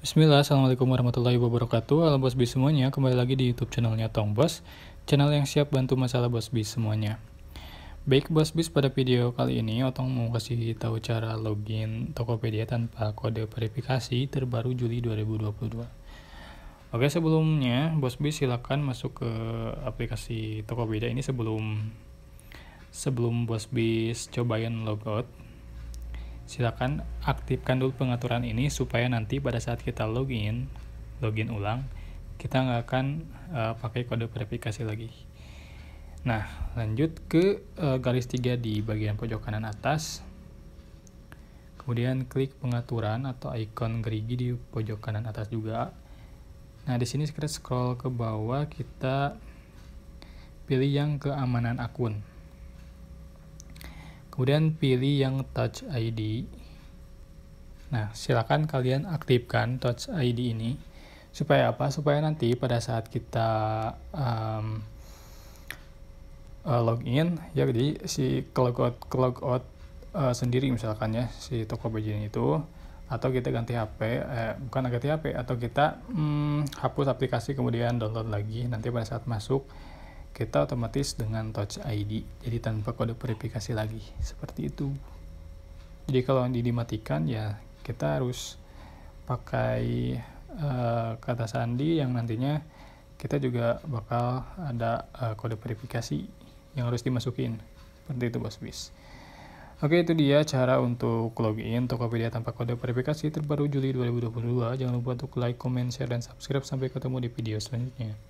Bismillah, Assalamualaikum warahmatullahi wabarakatuh Halo Bos B semuanya, kembali lagi di Youtube channelnya Tong Bos Channel yang siap bantu masalah Bos B semuanya Baik Bos Bis, pada video kali ini Otong mau kasih tahu cara login Tokopedia tanpa kode verifikasi terbaru Juli 2022 Oke sebelumnya, Bos Bis silakan masuk ke aplikasi Tokopedia ini sebelum sebelum Bos Bis cobain logout Silakan aktifkan dulu pengaturan ini supaya nanti pada saat kita login, login ulang, kita nggak akan uh, pakai kode verifikasi lagi. Nah, lanjut ke uh, garis tiga di bagian pojok kanan atas. Kemudian klik pengaturan atau ikon gerigi di pojok kanan atas juga. Nah, di sini sekarang scroll ke bawah, kita pilih yang keamanan akun kemudian pilih yang Touch ID. Nah, silakan kalian aktifkan Touch ID ini supaya apa? Supaya nanti pada saat kita um, uh, login, ya jadi si logout logout uh, eh, sendiri misalkan ya si toko Tokopedia itu atau kita ganti HP, eh, bukan ganti HP, atau kita hmm, hapus aplikasi kemudian download lagi nanti pada saat masuk kita otomatis dengan Touch ID jadi tanpa kode verifikasi lagi seperti itu jadi kalau ini dimatikan ya kita harus pakai uh, kata sandi yang nantinya kita juga bakal ada uh, kode verifikasi yang harus dimasukin seperti itu bos bis Oke itu dia cara untuk login Tokopedia tanpa kode verifikasi terbaru Juli 2022. Jangan lupa untuk like, comment, share, dan subscribe. Sampai ketemu di video selanjutnya.